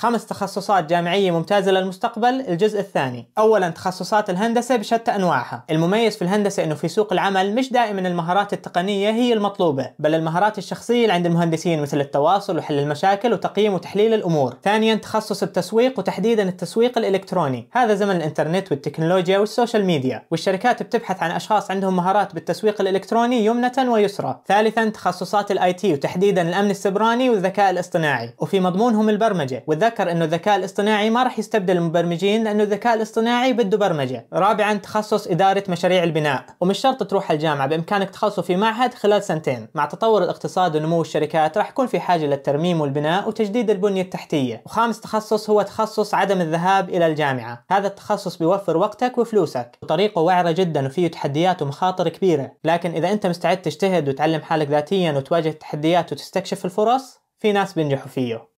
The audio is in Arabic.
خمس تخصصات جامعية ممتازة للمستقبل الجزء الثاني أولا تخصصات الهندسة بشتى أنواعها المميز في الهندسة أنه في سوق العمل مش دائما المهارات التقنية هي المطلوبة بل المهارات الشخصية اللي عند المهندسين مثل التواصل وحل المشاكل وتقييم وتحليل الأمور ثانيا تخصص التسويق وتحديدا التسويق الإلكتروني هذا زمن الإنترنت والتكنولوجيا والسوشيال ميديا والشركات بتبحث عن أشخاص عندهم مهارات بالتسويق الإلكتروني يمنة ويسرى ثالثا تخصصات الاي تي وتحديدا الأمن السبراني والذكاء الاصطناعي وفي مضمونهم البرمجة والذكاء ذكر انه الذكاء الاصطناعي ما راح يستبدل المبرمجين لانه الذكاء الاصطناعي بده برمجه. رابعا تخصص اداره مشاريع البناء، ومش شرط تروح الجامعه بامكانك تخصصه في معهد خلال سنتين، مع تطور الاقتصاد ونمو الشركات راح يكون في حاجه للترميم والبناء وتجديد البنيه التحتيه. وخامس تخصص هو تخصص عدم الذهاب الى الجامعه، هذا التخصص بيوفر وقتك وفلوسك، وطريقه وعره جدا وفيه تحديات ومخاطر كبيره، لكن اذا انت مستعد تجتهد وتعلم حالك ذاتيا وتواجه التحديات وتستكشف الفرص، في ناس بينجحوا فيه